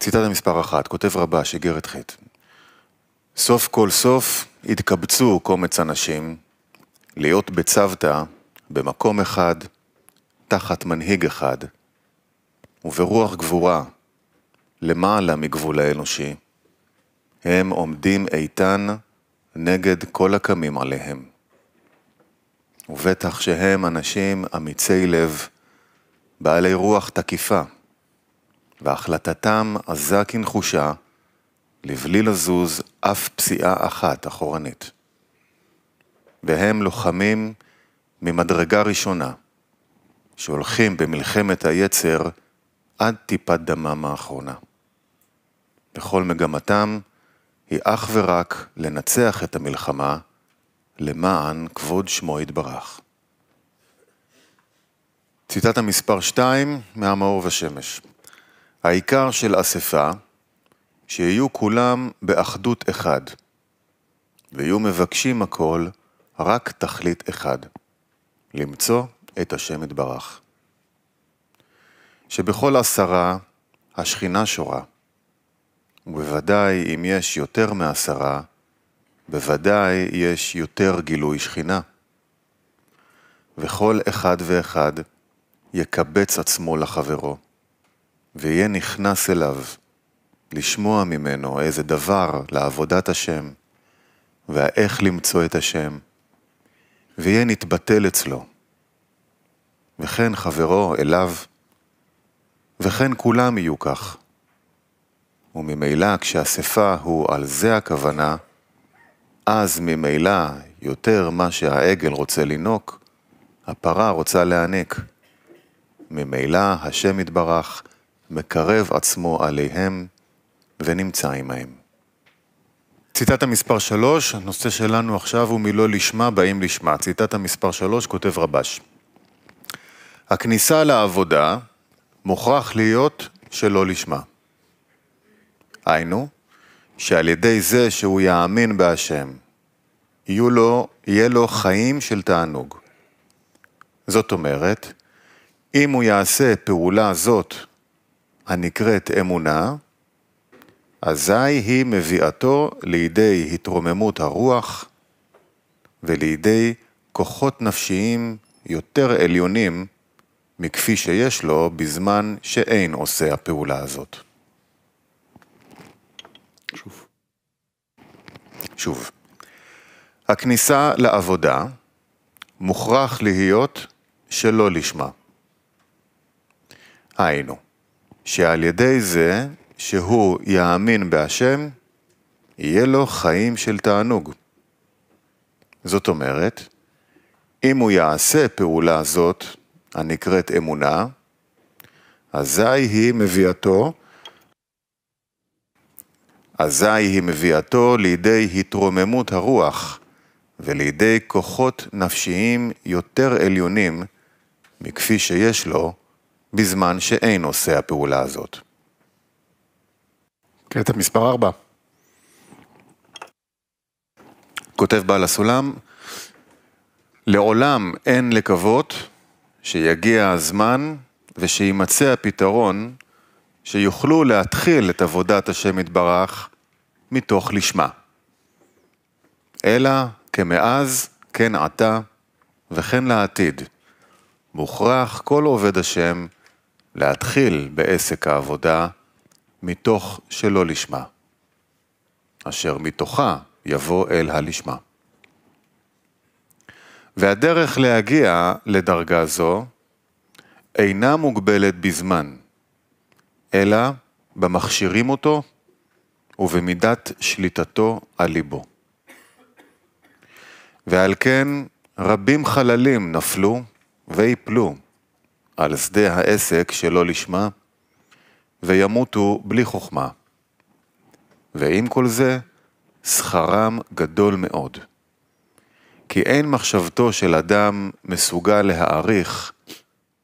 ציטטה מספר אחת, כותב רבה, איגרת ח' סוף כל סוף התקבצו קומץ אנשים להיות בצוותא במקום אחד, תחת מנהיג אחד, וברוח גבורה, למעלה מגבול האנושי, הם עומדים איתן נגד כל הקמים עליהם. ובטח שהם אנשים אמיצי לב, בעלי רוח תקיפה. והחלטתם עזה כנחושה, לבלי לזוז אף פסיעה אחת אחורנית. והם לוחמים ממדרגה ראשונה, שהולכים במלחמת היצר עד טיפת דמם האחרונה. וכל מגמתם היא אך ורק לנצח את המלחמה למען כבוד שמו יתברך. ציטטה מספר 2 מהמאור ושמש. העיקר של אספה, שיהיו כולם באחדות אחד, ויהיו מבקשים הכל רק תכלית אחד, למצוא את השם יתברך. שבכל עשרה השכינה שורה, ובוודאי אם יש יותר מעשרה, בוודאי יש יותר גילוי שכינה. וכל אחד ואחד יקבץ עצמו לחברו. ויהיה נכנס אליו, לשמוע ממנו איזה דבר לעבודת השם, והאיך למצוא את השם, ויהיה נתבטל אצלו. וכן חברו אליו, וכן כולם יהיו כך. וממילא כשאספה הוא על זה הכוונה, אז ממילא יותר מה שהעגל רוצה לינוק, הפרה רוצה להעניק. ממילא השם יתברך, מקרב עצמו עליהם ונמצא עמהם. ציטטה מספר 3, הנושא שלנו עכשיו הוא מלא לשמה באים לשמה. ציטטה מספר 3, כותב רבש. הכניסה לעבודה מוכרח להיות שלא לשמה. היינו, שעל ידי זה שהוא יאמין בהשם, יהיו לו, יהיה לו חיים של תענוג. זאת אומרת, אם הוא יעשה פעולה זאת הנקראת אמונה, אזי היא מביאתו לידי התרוממות הרוח ולידי כוחות נפשיים יותר עליונים מכפי שיש לו בזמן שאין עושה הפעולה הזאת. שוב. שוב. הכניסה לעבודה מוכרח להיות שלא לשמה. היינו, שעל ידי זה שהוא יאמין בהשם, יהיה לו חיים של תענוג. זאת אומרת, אם הוא יעשה פעולה זאת, הנקראת אמונה, אזי היא מביאתו, אזי היא מביאתו לידי התרוממות הרוח ולידי כוחות נפשיים יותר עליונים מכפי שיש לו בזמן שאין עושה הפעולה הזאת. קטע מספר 4. כותב בעל הסולם, לעולם אין לקוות שיגיע הזמן ושיימצא הפתרון שיוכלו להתחיל את עבודת השם יתברך מתוך לשמה. אלא כמאז, כן עתה וכן לעתיד. מוכרח כל עובד השם להתחיל בעסק העבודה מתוך שלא לשמה, אשר מתוכה יבוא אל הלשמה. והדרך להגיע לדרגה זו אינה מוגבלת בזמן, אלא במכשירים אותו ובמידת שליטתו על ליבו. ועל כן רבים חללים נפלו ויפלו על שדה העסק שלא לשמה, וימותו בלי חוכמה. ועם כל זה, שכרם גדול מאוד. כי אין מחשבתו של אדם מסוגל להעריך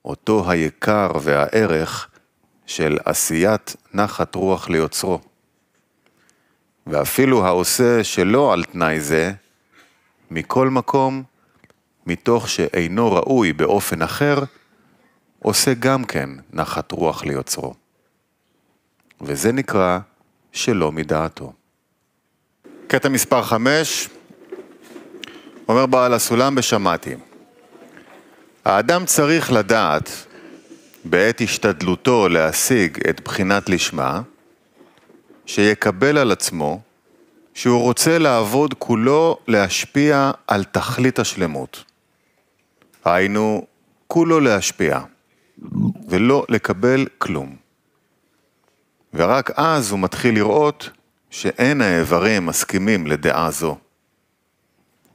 אותו היקר והערך של עשיית נחת רוח ליוצרו. ואפילו העושה שלא על תנאי זה, מכל מקום, מתוך שאינו ראוי באופן אחר, עושה גם כן נחת רוח ליוצרו. וזה נקרא שלא מדעתו. קטע מספר 5, אומר בעל הסולם בשמעתי, האדם צריך לדעת בעת השתדלותו להשיג את בחינת לשמה, שיקבל על עצמו שהוא רוצה לעבוד כולו להשפיע על תכלית השלמות. היינו, כולו להשפיע. ולא לקבל כלום. ורק אז הוא מתחיל לראות שאין האיברים מסכימים לדעה זו.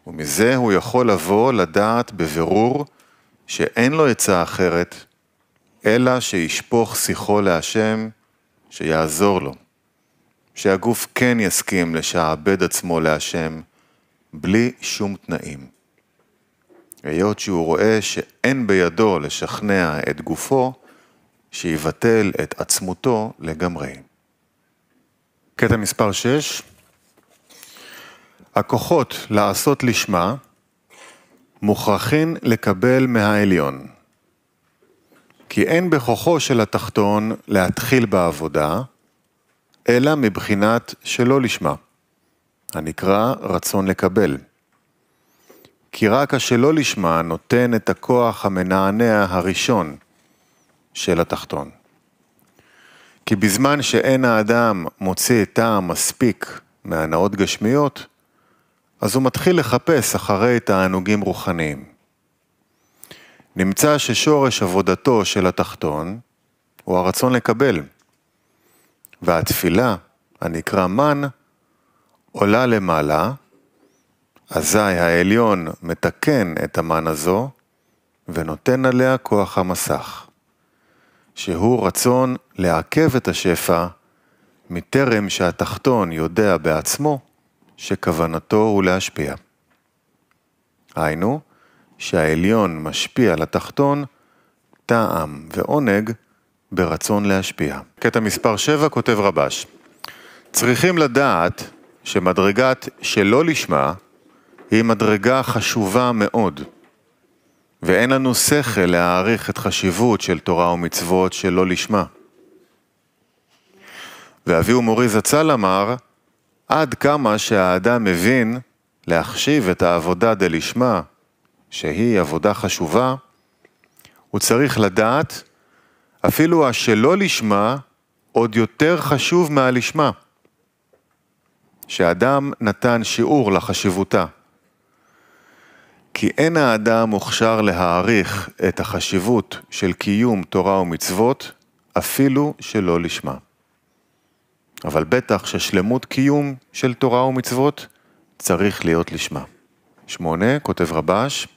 ומזה הוא יכול לבוא לדעת בבירור שאין לו עצה אחרת, אלא שישפוך שיחו להשם, שיעזור לו. שהגוף כן יסכים לשעבד עצמו להשם, בלי שום תנאים. היות שהוא רואה שאין בידו לשכנע את גופו, שיבטל את עצמותו לגמרי. קטע מספר 6 הכוחות לעשות לשמה מוכרחים לקבל מהעליון. כי אין בכוחו של התחתון להתחיל בעבודה, אלא מבחינת שלא לשמה, הנקרא רצון לקבל. כי רק השלא לשמה נותן את הכוח המנענע הראשון של התחתון. כי בזמן שאין האדם מוציא טעם מספיק מהנאות גשמיות, אז הוא מתחיל לחפש אחרי תענוגים רוחניים. נמצא ששורש עבודתו של התחתון הוא הרצון לקבל, והתפילה, הנקרא מן, עולה למעלה אזי העליון מתקן את המן הזו ונותן עליה כוח המסך, שהוא רצון לעכב את השפע מטרם שהתחתון יודע בעצמו שכוונתו הוא להשפיע. היינו, שהעליון משפיע על התחתון טעם ועונג ברצון להשפיע. קטע מספר 7 כותב רבש: צריכים לדעת שמדרגת שלא לשמה היא מדרגה חשובה מאוד. ואין לנו שכל להעריך את חשיבות של תורה ומצוות שלא לשמה. ואבי ומורי זצ"ל אמר, עד כמה שהאדם מבין להחשיב את העבודה דלשמה, שהיא עבודה חשובה, הוא צריך לדעת, אפילו השלא לשמה עוד יותר חשוב מהלשמה, שאדם נתן שיעור לחשיבותה. כי אין האדם מוכשר להעריך את החשיבות של קיום תורה ומצוות, אפילו שלא לשמה. אבל בטח ששלמות קיום של תורה ומצוות צריך להיות לשמה. שמונה, כותב רבש,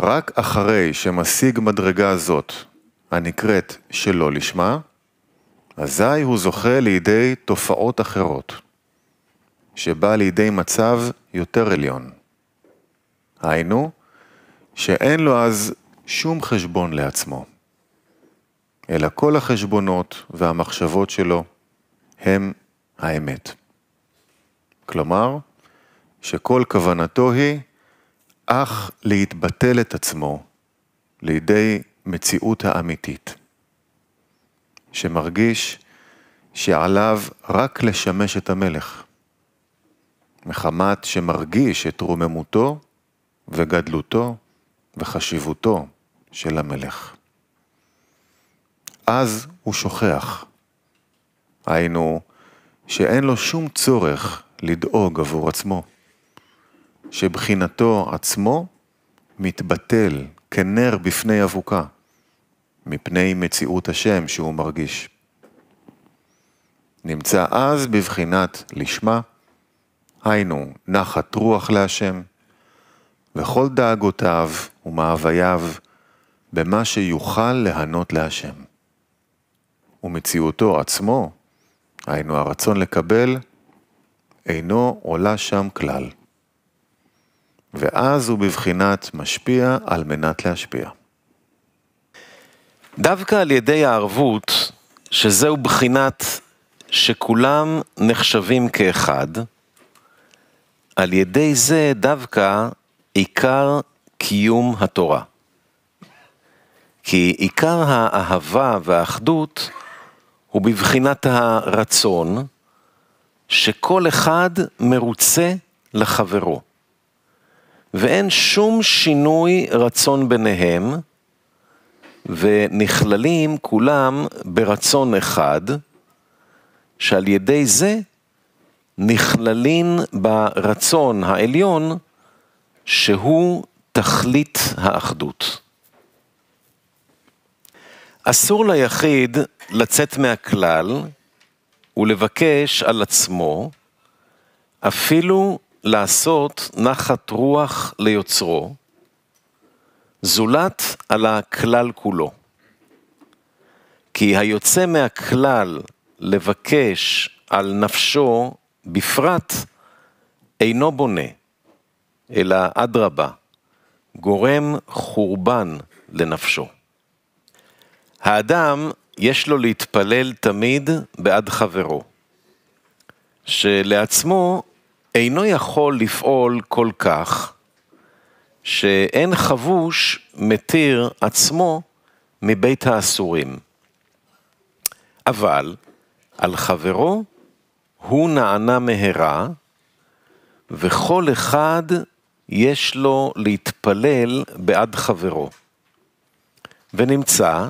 רק אחרי שמשיג מדרגה זאת, הנקראת שלא לשמה, אזי הוא זוכה לידי תופעות אחרות, שבא לידי מצב יותר עליון. היינו, שאין לו אז שום חשבון לעצמו, אלא כל החשבונות והמחשבות שלו הם האמת. כלומר, שכל כוונתו היא אך להתבטל את עצמו לידי מציאות האמיתית, שמרגיש שעליו רק לשמש את המלך, מחמת שמרגיש את רוממותו וגדלותו וחשיבותו של המלך. אז הוא שוכח. היינו, שאין לו שום צורך לדאוג עבור עצמו, שבחינתו עצמו מתבטל כנר בפני אבוקה, מפני מציאות השם שהוא מרגיש. נמצא אז בבחינת לשמה, היינו נחת רוח להשם, וכל דאגותיו ומאווייו במה שיוכל להנות להשם. ומציאותו עצמו, היינו הרצון לקבל, אינו עולה שם כלל. ואז הוא בבחינת משפיע על מנת להשפיע. דווקא על ידי הערבות, שזהו בחינת שכולם נחשבים כאחד, על ידי זה דווקא עיקר קיום התורה. כי עיקר האהבה והאחדות הוא בבחינת הרצון שכל אחד מרוצה לחברו. ואין שום שינוי רצון ביניהם, ונכללים כולם ברצון אחד, שעל ידי זה נכללים ברצון העליון שהוא תכלית האחדות. אסור ליחיד לצאת מהכלל ולבקש על עצמו אפילו לעשות נחת רוח ליוצרו, זולת על הכלל כולו. כי היוצא מהכלל לבקש על נפשו בפרט, אינו בונה, אלא אדרבה, גורם חורבן לנפשו. האדם, יש לו להתפלל תמיד בעד חברו, שלעצמו אינו יכול לפעול כל כך, שאין חבוש מתיר עצמו מבית האסורים. אבל על חברו הוא נענה מהרה, וכל אחד יש לו להתפלל בעד חברו. ונמצא,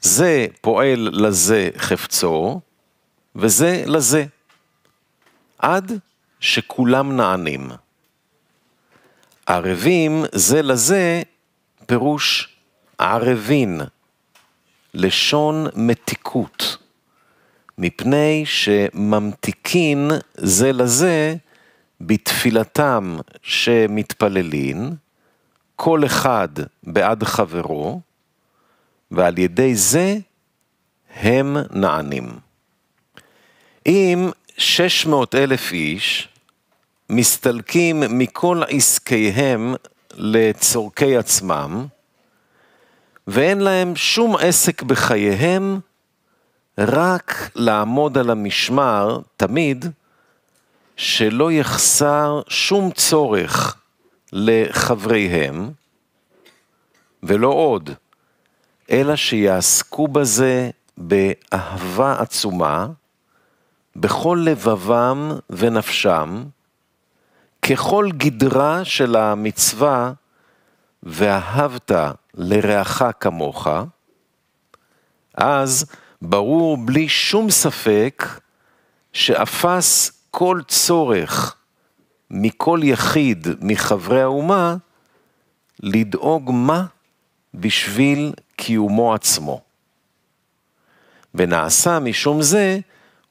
זה פועל לזה חפצו, וזה לזה. עד שכולם נענים. ערבים זה לזה פירוש ערבין, לשון מתיקות, מפני שממתיקין זה לזה בתפילתם שמתפללין, כל אחד בעד חברו, ועל ידי זה הם נענים. אם 600 אלף איש מסתלקים מכל עסקיהם לצורכי עצמם, ואין להם שום עסק בחייהם, רק לעמוד על המשמר תמיד שלא יחסר שום צורך לחבריהם, ולא עוד, אלא שיעסקו בזה באהבה עצומה, בכל לבבם ונפשם, ככל גדרה של המצווה, ואהבת לרעך כמוך, אז ברור בלי שום ספק שאפס כל צורך מכל יחיד מחברי האומה לדאוג מה בשביל קיומו עצמו. ונעשה משום זה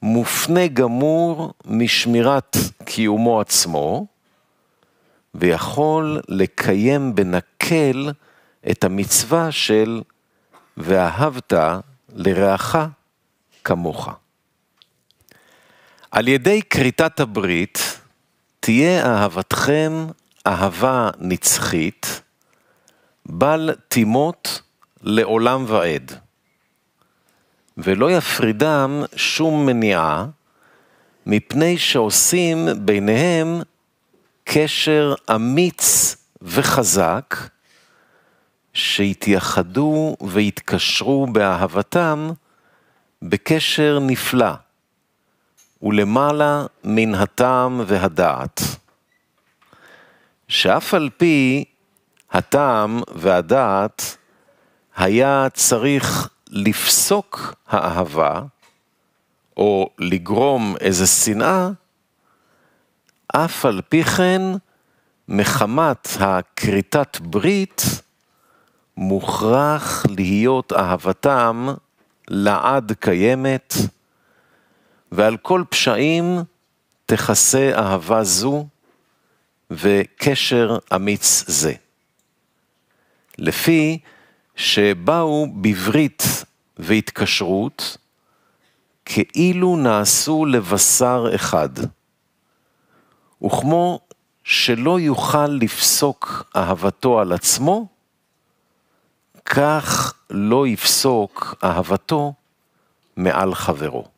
מופנה גמור משמירת קיומו עצמו, ויכול לקיים בנקל את המצווה של ואהבת לרעך כמוך. על ידי כריתת הברית תהיה אהבתכם אהבה נצחית, בל תימות לעולם ועד. ולא יפרידם שום מניעה, מפני שעושים ביניהם קשר אמיץ וחזק, שהתייחדו והתקשרו באהבתם בקשר נפלא. ולמעלה מן הטעם והדעת. שאף על פי הטעם והדעת היה צריך לפסוק האהבה, או לגרום איזה שנאה, אף על פי כן, מחמת הכריתת ברית, מוכרח להיות אהבתם לעד קיימת, ועל כל פשעים תכסה אהבה זו וקשר אמיץ זה. לפי שבאו בברית והתקשרות, כאילו נעשו לבשר אחד. וכמו שלא יוכל לפסוק אהבתו על עצמו, כך לא יפסוק אהבתו מעל חברו.